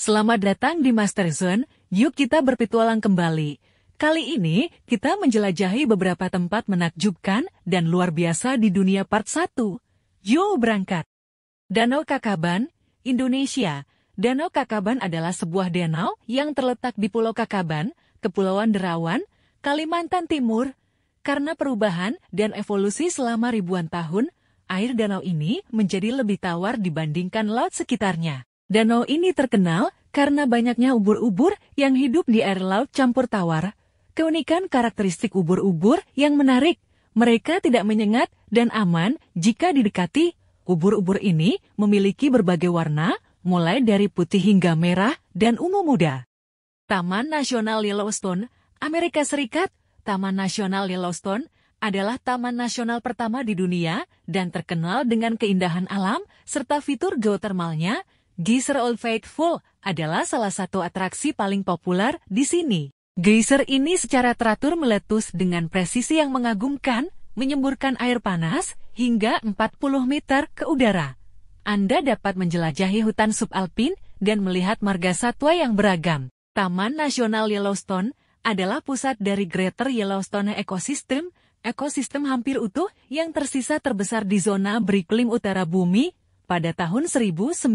Selamat datang di Master Zone, yuk kita berpetualang kembali. Kali ini, kita menjelajahi beberapa tempat menakjubkan dan luar biasa di dunia part 1. Yo berangkat! Danau Kakaban, Indonesia. Danau Kakaban adalah sebuah danau yang terletak di Pulau Kakaban, Kepulauan Derawan, Kalimantan Timur. Karena perubahan dan evolusi selama ribuan tahun, air danau ini menjadi lebih tawar dibandingkan laut sekitarnya. Danau ini terkenal karena banyaknya ubur-ubur yang hidup di air laut campur tawar. Keunikan karakteristik ubur-ubur yang menarik, mereka tidak menyengat dan aman jika didekati. Ubur-ubur ini memiliki berbagai warna, mulai dari putih hingga merah dan ungu muda. Taman Nasional Yellowstone, Amerika Serikat, Taman Nasional Yellowstone adalah taman nasional pertama di dunia dan terkenal dengan keindahan alam serta fitur geotermalnya Geyser Old Faithful adalah salah satu atraksi paling populer di sini. Geyser ini secara teratur meletus dengan presisi yang mengagumkan, menyemburkan air panas hingga 40 meter ke udara. Anda dapat menjelajahi hutan subalpin dan melihat marga satwa yang beragam. Taman Nasional Yellowstone adalah pusat dari Greater Yellowstone Ecosystem, ekosistem hampir utuh yang tersisa terbesar di zona beriklim utara bumi pada tahun 1978,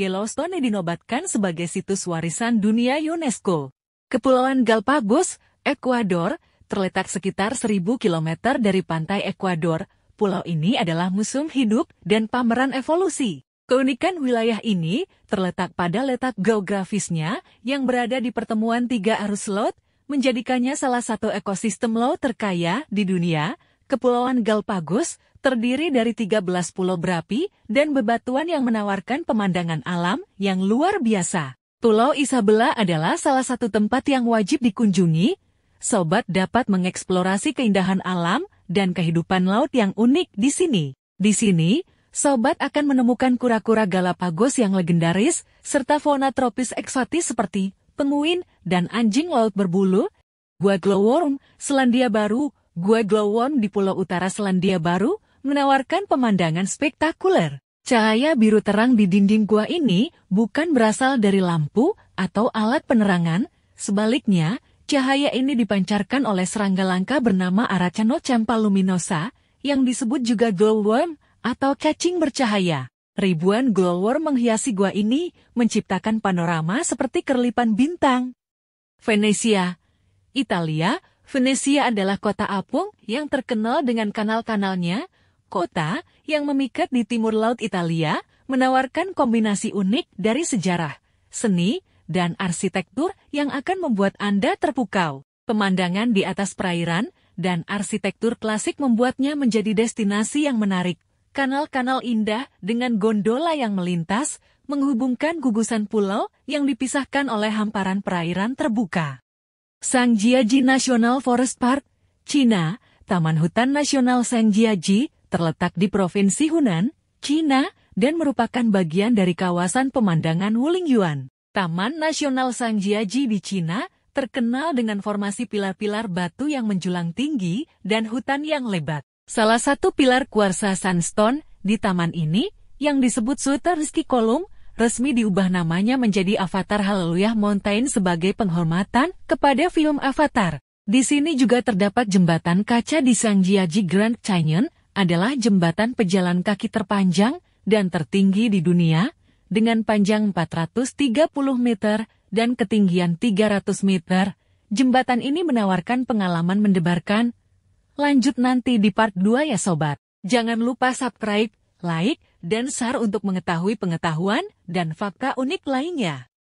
Yellowstone dinobatkan sebagai situs warisan dunia UNESCO. Kepulauan Galapagos, Ekuador, terletak sekitar 1000 km dari pantai Ekuador. Pulau ini adalah musim hidup dan pameran evolusi. Keunikan wilayah ini terletak pada letak geografisnya yang berada di pertemuan tiga arus laut, menjadikannya salah satu ekosistem laut terkaya di dunia. Kepulauan Galapagos terdiri dari 13 pulau berapi dan bebatuan yang menawarkan pemandangan alam yang luar biasa. Pulau Isabela adalah salah satu tempat yang wajib dikunjungi. Sobat dapat mengeksplorasi keindahan alam dan kehidupan laut yang unik di sini. Di sini, sobat akan menemukan kura-kura Galapagos yang legendaris, serta fauna tropis eksotis seperti penguin dan anjing laut berbulu, gua glowworm, Selandia Baru, gua glowworm di Pulau Utara Selandia Baru, menawarkan pemandangan spektakuler. Cahaya biru terang di dinding gua ini bukan berasal dari lampu atau alat penerangan, sebaliknya, cahaya ini dipancarkan oleh serangga langka bernama Arachnochampa luminosa, yang disebut juga glowworm atau cacing bercahaya. Ribuan glowworm menghiasi gua ini, menciptakan panorama seperti kerlipan bintang. Venesia, Italia, Venesia adalah kota apung yang terkenal dengan kanal-kanalnya, Kota yang memikat di timur laut Italia menawarkan kombinasi unik dari sejarah, seni, dan arsitektur yang akan membuat Anda terpukau. Pemandangan di atas perairan dan arsitektur klasik membuatnya menjadi destinasi yang menarik. Kanal-kanal indah dengan gondola yang melintas menghubungkan gugusan pulau yang dipisahkan oleh hamparan perairan terbuka. Sangjiaji National Forest Park, Cina, Taman Hutan Nasional Sangjiaji, terletak di Provinsi Hunan, China, dan merupakan bagian dari kawasan pemandangan Wuling Yuan. Taman Nasional Sangjiaji di China terkenal dengan formasi pilar-pilar batu yang menjulang tinggi dan hutan yang lebat. Salah satu pilar kuarsa sandstone di taman ini, yang disebut Suterski Kolum, resmi diubah namanya menjadi Avatar Hallelujah Mountain sebagai penghormatan kepada film Avatar. Di sini juga terdapat jembatan kaca di Sangjiaji Grand Canyon adalah jembatan pejalan kaki terpanjang dan tertinggi di dunia, dengan panjang 430 meter dan ketinggian 300 meter. Jembatan ini menawarkan pengalaman mendebarkan. Lanjut nanti di part 2 ya sobat. Jangan lupa subscribe, like, dan share untuk mengetahui pengetahuan dan fakta unik lainnya.